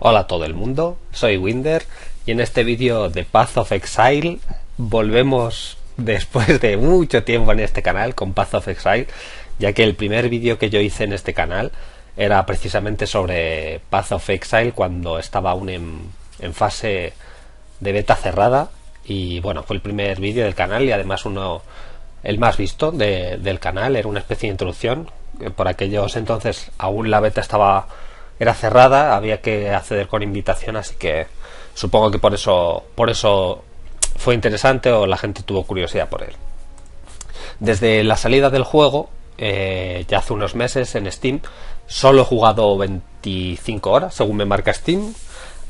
Hola a todo el mundo, soy Winder y en este vídeo de Path of Exile volvemos después de mucho tiempo en este canal con Path of Exile, ya que el primer vídeo que yo hice en este canal era precisamente sobre Path of Exile cuando estaba aún en, fase de beta cerrada y bueno, fue el primer vídeo del canal y además uno el más visto del canal, era una especie de introducción, eh, por aquellos entonces aún la beta estaba era cerrada, había que acceder con invitación, así que supongo que por eso, por eso fue interesante o la gente tuvo curiosidad por él. Desde la salida del juego, eh, ya hace unos meses en Steam, solo he jugado 25 horas, según me marca Steam,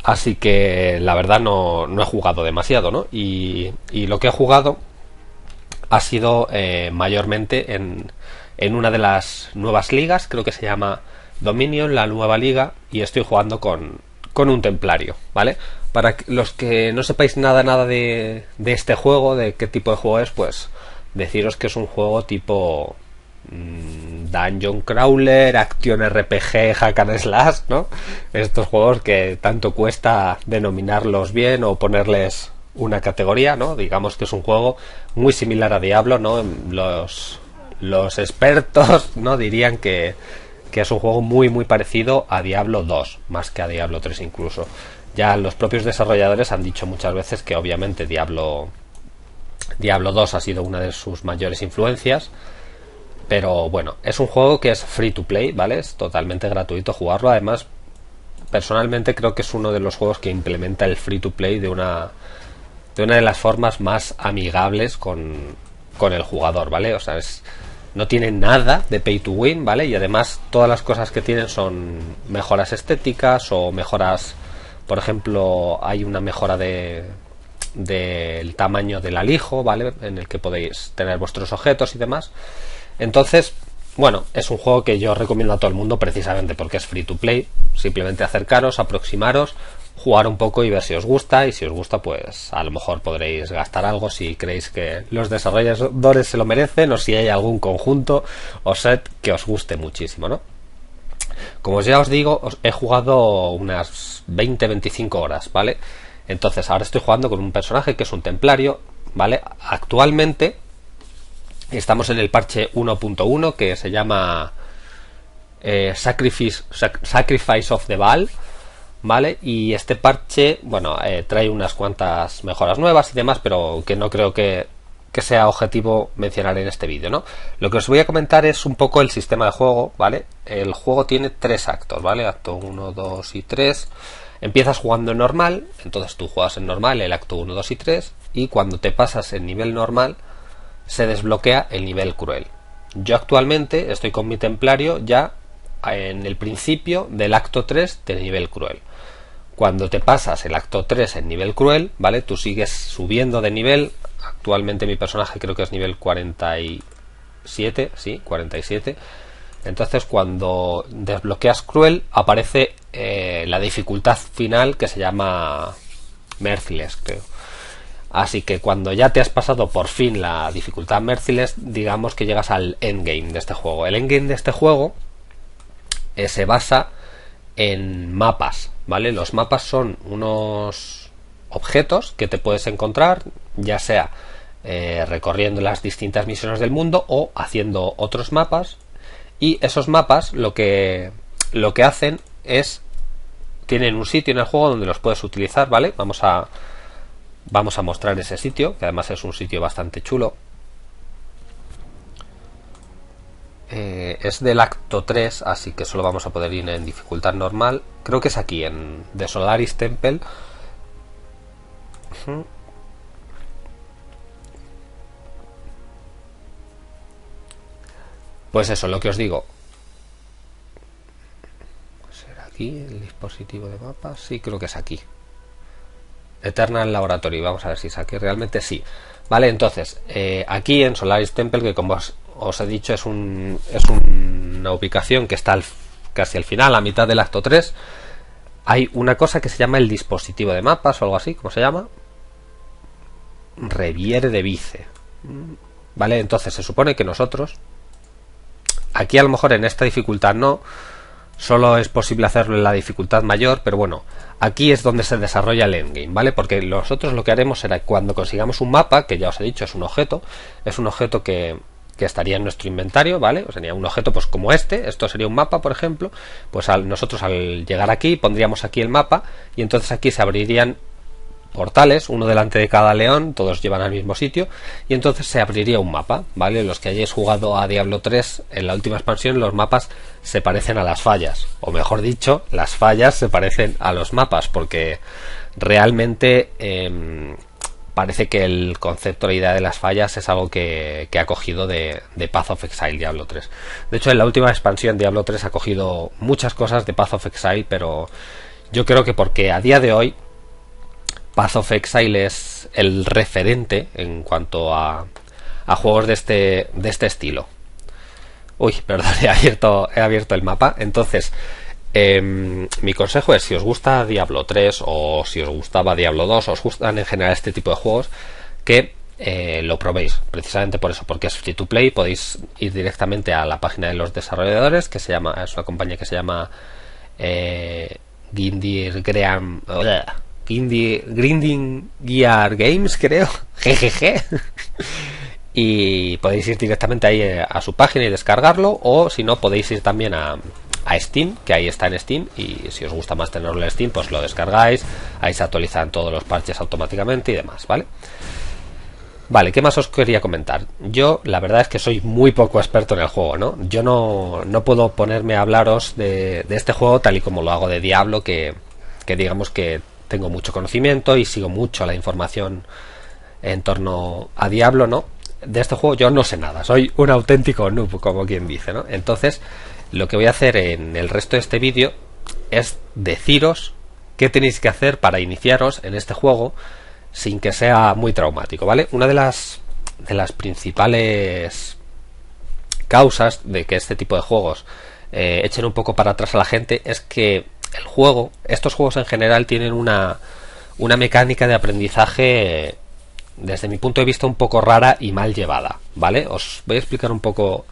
así que la verdad no, he jugado demasiado, ¿no? Y, lo que he jugado ha sido eh, mayormente en, en una de las nuevas ligas, creo que se llama Dominion, la nueva liga, y estoy jugando con, con un templario, ¿vale? Para los que no sepáis nada, nada de, de este juego, de qué tipo de juego es, pues deciros que es un juego tipo mm, Dungeon Crawler, acción RPG, hack and slash, ¿no? Estos juegos que tanto cuesta denominarlos bien o ponerles una categoría, ¿no? Digamos que es un juego muy similar a Diablo, ¿no? Los, los expertos, ¿no? Dirían que que es un juego muy muy parecido a Diablo 2, más que a Diablo 3 incluso. Ya los propios desarrolladores han dicho muchas veces que obviamente Diablo Diablo 2 ha sido una de sus mayores influencias, pero bueno, es un juego que es free to play, ¿vale? Es totalmente gratuito jugarlo, además personalmente creo que es uno de los juegos que implementa el free to play de una de una de las formas más amigables con, con el jugador, ¿vale? O sea, es no tiene nada de pay to win, ¿vale? Y además todas las cosas que tienen son mejoras estéticas o mejoras, por ejemplo, hay una mejora de del tamaño del alijo, ¿vale? En el que podéis tener vuestros objetos y demás. Entonces, bueno, es un juego que yo recomiendo a todo el mundo precisamente porque es free to play. Simplemente acercaros, aproximaros, jugar un poco y ver si os gusta. Y si os gusta, pues a lo mejor podréis gastar algo si creéis que los desarrolladores se lo merecen o si hay algún conjunto o set que os guste muchísimo, ¿no? Como ya os digo, he jugado unas 20-25 horas, ¿vale? Entonces ahora estoy jugando con un personaje que es un templario, ¿vale? Actualmente Estamos en el parche 1.1 que se llama eh, Sacrifice, Sacrifice of the Ball, ¿Vale? Y este parche, bueno, eh, trae unas cuantas mejoras nuevas y demás, pero que no creo que, que sea objetivo mencionar en este vídeo, ¿no? Lo que os voy a comentar es un poco el sistema de juego, ¿vale? El juego tiene tres actos, ¿vale? Acto 1, 2 y 3. Empiezas jugando en normal, entonces tú juegas en normal el acto 1, 2 y 3, y cuando te pasas en nivel normal, se desbloquea el nivel cruel. Yo actualmente estoy con mi templario ya en el principio del acto 3 del nivel cruel. Cuando te pasas el acto 3 en nivel cruel, ¿vale? Tú sigues subiendo de nivel. Actualmente mi personaje creo que es nivel 47, sí, 47. Entonces cuando desbloqueas cruel aparece eh, la dificultad final que se llama Merciless, creo. Así que cuando ya te has pasado por fin la dificultad Merciless, digamos que llegas al endgame de este juego. El endgame de este juego eh, se basa en mapas, ¿vale? Los mapas son unos objetos que te puedes encontrar, ya sea eh, recorriendo las distintas misiones del mundo o haciendo otros mapas. Y esos mapas lo que, lo que hacen es... Tienen un sitio en el juego donde los puedes utilizar, ¿vale? Vamos a, Vamos a mostrar ese sitio, que además es un sitio bastante chulo. Eh, es del acto 3, así que solo vamos a poder ir en dificultad normal. Creo que es aquí, en The Solaris Temple. Pues eso, lo que os digo. ¿Será aquí el dispositivo de mapas? Sí, creo que es aquí. Eternal Laboratory. Vamos a ver si es aquí realmente sí. Vale, entonces, eh, aquí en Solaris Temple, que como os, he dicho, es, un, es una ubicación que está casi al final, a mitad del acto 3, hay una cosa que se llama el dispositivo de mapas o algo así, ¿cómo se llama? Reviere de vice. Vale, entonces se supone que nosotros, aquí a lo mejor en esta dificultad no, solo es posible hacerlo en la dificultad mayor, pero bueno, Aquí es donde se desarrolla el endgame, ¿vale? Porque nosotros lo que haremos será cuando consigamos un mapa, que ya os he dicho, es un objeto, es un objeto que, que estaría en nuestro inventario, ¿vale? O sería un objeto pues como este, esto sería un mapa, por ejemplo, pues nosotros al llegar aquí pondríamos aquí el mapa y entonces aquí se abrirían portales, uno delante de cada león, todos llevan al mismo sitio, y entonces se abriría un mapa, ¿vale? Los que hayáis jugado a Diablo 3 en la última expansión, los mapas se parecen a las fallas, o mejor dicho, las fallas se parecen a los mapas, porque realmente em, parece que el concepto, la idea de las fallas es algo que, ha cogido de, de, Path of Exile Diablo 3. De hecho, en la última expansión Diablo 3 ha cogido muchas cosas de Path of Exile, pero yo creo que porque a día de hoy Path of Exile es el referente en cuanto a, juegos de este, de este estilo. Uy, perdón, he abierto, el mapa. Entonces, em, mi consejo es, si os gusta Diablo 3 o si os gustaba Diablo 2, os gustan en general este tipo de juegos, que eh, lo probéis. Precisamente por eso, porque es free to play, podéis ir directamente a la página de los desarrolladores, que se llama, es una compañía que se llama eh, Gindir Graham... Grinding, Gear Games, creo. Jejeje. y podéis ir directamente ahí eh, a su página y descargarlo. O si no, podéis ir también a, Steam, que ahí está en Steam, y si os gusta más tenerlo en Steam, pues lo descargáis, ahí se actualizan todos los parches automáticamente y demás, ¿vale? Vale, ¿qué más os quería comentar? Yo, la verdad es que soy muy poco experto en el juego, ¿no? Yo no, puedo ponerme a hablaros de, este juego tal y como lo hago de Diablo, que, que digamos que tengo mucho conocimiento y sigo mucho la información en torno a Diablo, ¿no? De este juego yo no sé nada, soy un auténtico noob, como quien dice, ¿no? Entonces, lo que voy a hacer en el resto de este vídeo es deciros qué tenéis que hacer para iniciaros en este juego sin que sea muy traumático, ¿vale? Una de las, de las principales causas de que este tipo de juegos eh, echen un poco para atrás a la gente es que el juego, estos juegos en general tienen una, una mecánica de aprendizaje desde mi punto de vista un poco rara y mal llevada, ¿vale? Os voy a explicar un poco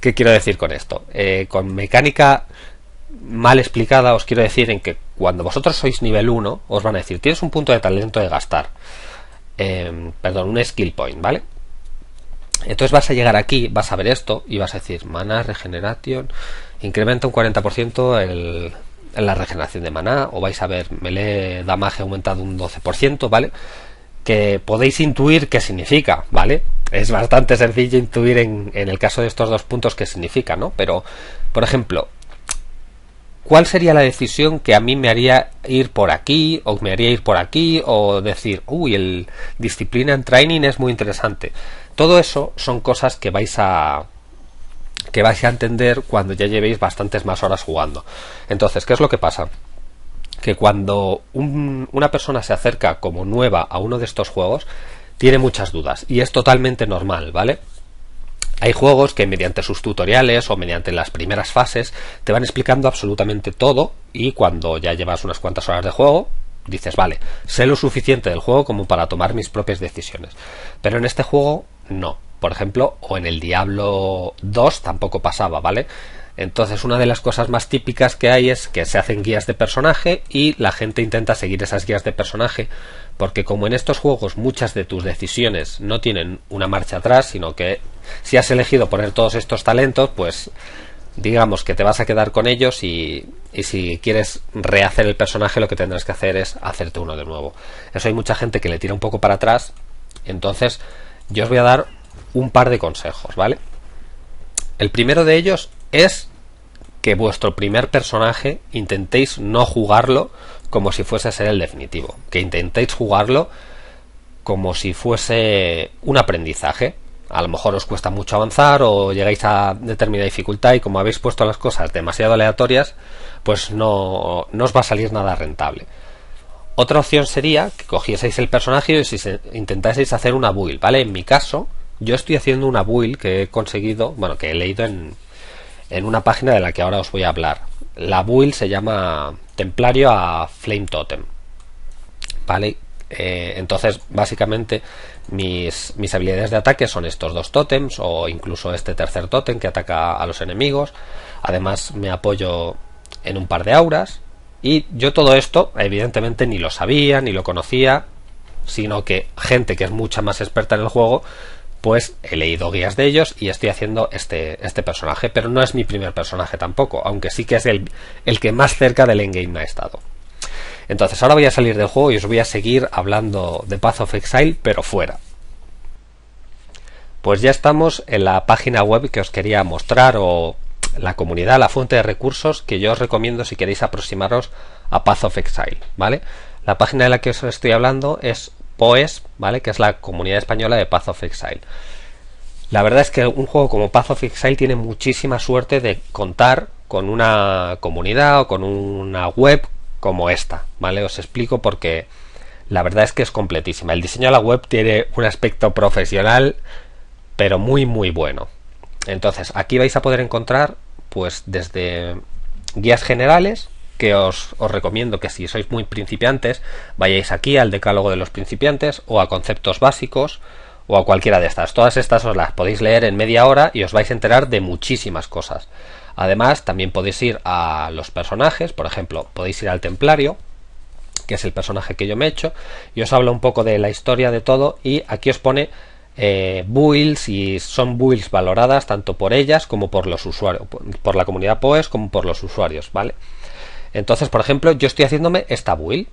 qué quiero decir con esto. Eh, con mecánica mal explicada os quiero decir en que cuando vosotros sois nivel 1 os van a decir tienes un punto de talento de gastar, em, perdón, un skill point, ¿vale? Entonces vas a llegar aquí, vas a ver esto y vas a decir mana regeneration, incrementa un 40% el en la regeneración de maná, o vais a ver melee damage aumentado un 12%, ¿vale? Que podéis intuir qué significa, ¿vale? Es bastante sencillo intuir en, en el caso de estos dos puntos qué significa, ¿no? Pero, por ejemplo, ¿cuál sería la decisión que a mí me haría ir por aquí o me haría ir por aquí o decir, uy, el disciplina en training es muy interesante? Todo eso son cosas que vais a que vais a entender cuando ya llevéis bastantes más horas jugando. Entonces, ¿qué es lo que pasa? Que cuando una persona se acerca como nueva a uno de estos juegos, tiene muchas dudas y es totalmente normal, ¿vale? Hay juegos que mediante sus tutoriales o mediante las primeras fases te van explicando absolutamente todo y cuando ya llevas unas cuantas horas de juego dices, vale, sé lo suficiente del juego como para tomar mis propias decisiones. Pero en este juego no por ejemplo, o en el Diablo 2 tampoco pasaba, ¿vale? Entonces, una de las cosas más típicas que hay es que se hacen guías de personaje y la gente intenta seguir esas guías de personaje, porque como en estos juegos muchas de tus decisiones no tienen una marcha atrás, sino que si has elegido poner todos estos talentos, pues digamos que te vas a quedar con ellos y, y si quieres rehacer el personaje lo que tendrás que hacer es hacerte uno de nuevo. Eso hay mucha gente que le tira un poco para atrás, entonces yo os voy a dar un par de consejos, ¿vale? El primero de ellos es que vuestro primer personaje intentéis no jugarlo como si fuese a ser el definitivo, que intentéis jugarlo como si fuese un aprendizaje. A lo mejor os cuesta mucho avanzar o llegáis a determinada dificultad y como habéis puesto las cosas demasiado aleatorias, pues no, os va a salir nada rentable. Otra opción sería que cogieseis el personaje y si intentaseis hacer una build, ¿vale? En mi caso, yo estoy haciendo una build que he conseguido, bueno, que he leído en, una página de la que ahora os voy a hablar. La build se llama Templario a Flame Totem. ¿Vale? Eh, entonces, básicamente, mis, mis, habilidades de ataque son estos dos tótems o incluso este tercer tótem que ataca a los enemigos. Además, me apoyo en un par de auras. Y yo todo esto, evidentemente, ni lo sabía, ni lo conocía, sino que gente que es mucha más experta en el juego pues he leído guías de ellos y estoy haciendo este, este personaje, pero no es mi primer personaje tampoco, aunque sí que es el, el que más cerca del endgame ha estado. Entonces ahora voy a salir del juego y os voy a seguir hablando de Path of Exile, pero fuera. Pues ya estamos en la página web que os quería mostrar o la comunidad, la fuente de recursos que yo os recomiendo si queréis aproximaros a Path of Exile, ¿vale? La página de la que os estoy hablando es POES, ¿vale? Que es la comunidad española de Path of Exile. La verdad es que un juego como Path of Exile tiene muchísima suerte de contar con una comunidad o con una web como esta, ¿vale? Os explico porque la verdad es que es completísima. El diseño de la web tiene un aspecto profesional, pero muy muy bueno. Entonces, aquí vais a poder encontrar pues desde guías generales que os, os, recomiendo que si sois muy principiantes, vayáis aquí al decálogo de los principiantes o a conceptos básicos o a cualquiera de estas. Todas estas os las podéis leer en media hora y os vais a enterar de muchísimas cosas. Además, también podéis ir a los personajes, por ejemplo, podéis ir al templario, que es el personaje que yo me he hecho, y os hablo un poco de la historia de todo y aquí os pone eh, builds y son builds valoradas tanto por ellas como por los usuarios, por la comunidad POES como por los usuarios, ¿vale? Entonces, por ejemplo, yo estoy haciéndome esta build.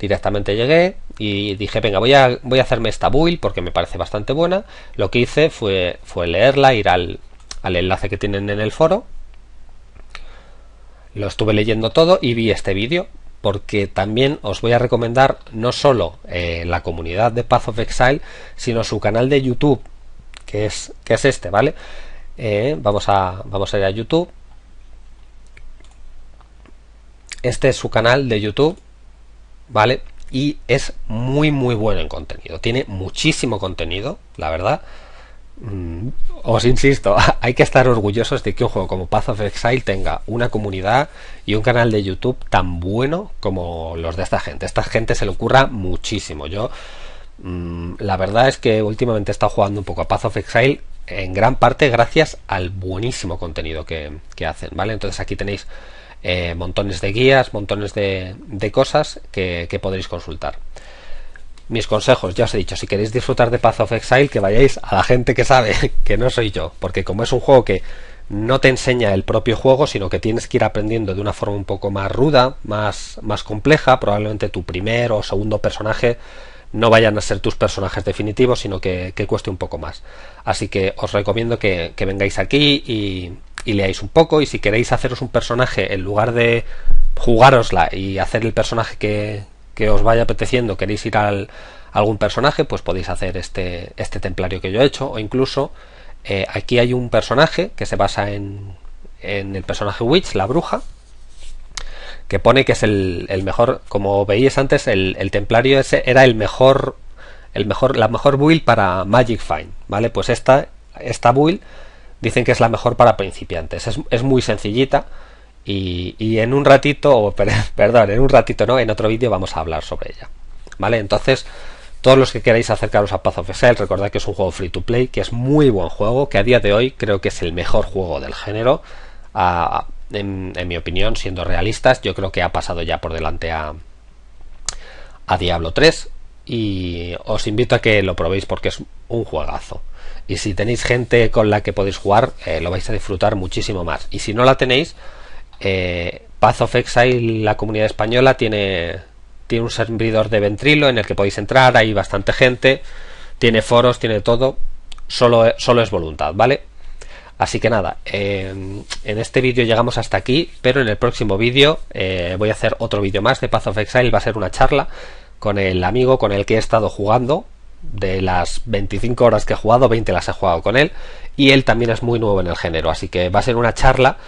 Directamente llegué y dije, venga, voy a, voy a hacerme esta build porque me parece bastante buena. Lo que hice fue, fue leerla, ir al, enlace que tienen en el foro. Lo estuve leyendo todo y vi este vídeo porque también os voy a recomendar no solo eh, la comunidad de Path of Exile, sino su canal de YouTube, que es, que es este, ¿vale? Eh, vamos, a, vamos a ir a YouTube este es su canal de YouTube, ¿vale? Y es muy, muy bueno en contenido. Tiene muchísimo contenido, la verdad. Mm, os insisto, hay que estar orgullosos de que un juego como Path of Exile tenga una comunidad y un canal de YouTube tan bueno como los de esta gente. Esta gente se le ocurra muchísimo. Yo, mm, la verdad es que últimamente he estado jugando un poco a Path of Exile en gran parte gracias al buenísimo contenido que, que hacen, ¿vale? Entonces aquí tenéis eh, montones de guías, montones de, cosas que, podréis consultar. Mis consejos, ya os he dicho, si queréis disfrutar de Path of Exile, que vayáis a la gente que sabe, que no soy yo, porque como es un juego que no te enseña el propio juego, sino que tienes que ir aprendiendo de una forma un poco más ruda, más, más compleja, probablemente tu primer o segundo personaje no vayan a ser tus personajes definitivos, sino que, cueste un poco más. Así que os recomiendo que vengáis aquí y, y leáis un poco y si queréis haceros un personaje en lugar de jugárosla y hacer el personaje que, que os vaya apeteciendo, queréis ir al algún personaje, pues podéis hacer este, este templario que yo he hecho o incluso eh, aquí hay un personaje que se basa en, en, el personaje Witch, la bruja, que pone que es el, mejor, como veíais antes, el, el, templario ese era el mejor, el mejor, la mejor build para Magic Find, ¿vale? Pues esta, esta build dicen que es la mejor para principiantes. Es, muy sencillita y, en un ratito, perdón, en un ratito no, en otro vídeo vamos a hablar sobre ella. ¿Vale? Entonces, todos los que queráis acercaros a Path of Exile, recordad que es un juego free to play, que es muy buen juego, que a día de hoy creo que es el mejor juego del género. en, en, mi opinión, siendo realistas, yo creo que ha pasado ya por delante a, a Diablo 3 y os invito a que lo probéis porque es un juegazo y si tenéis gente con la que podéis jugar, eh, lo vais a disfrutar muchísimo más. Y si no la tenéis, eh, Path of Exile, la comunidad española, tiene, tiene un servidor de ventrilo en el que podéis entrar, hay bastante gente, tiene foros, tiene todo, solo, es voluntad, ¿vale? Así que nada, em, en este vídeo llegamos hasta aquí, pero en el próximo vídeo eh, voy a hacer otro vídeo más de Path of Exile, va a ser una charla con el amigo con el que he estado jugando, de las 25 horas que he jugado, 20 las he jugado con él y él también es muy nuevo en el género, así que va a ser una charla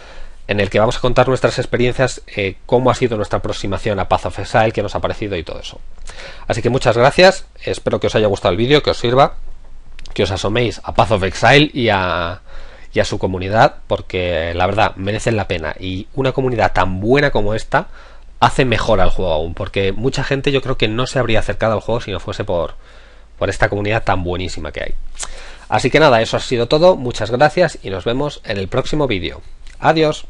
en el que vamos a contar nuestras experiencias, eh, cómo ha sido nuestra aproximación a Path of Exile, qué nos ha parecido y todo eso. Así que muchas gracias, espero que os haya gustado el vídeo, que os sirva, que os asoméis a Path of Exile y y a su comunidad, porque la verdad merecen la pena y una comunidad tan buena como esta hace mejor al juego aún, porque mucha gente yo creo que no se habría acercado al juego si no fuese por, por esta comunidad tan buenísima que hay. Así que nada, eso ha sido todo, muchas gracias y nos vemos en el próximo vídeo. Adiós.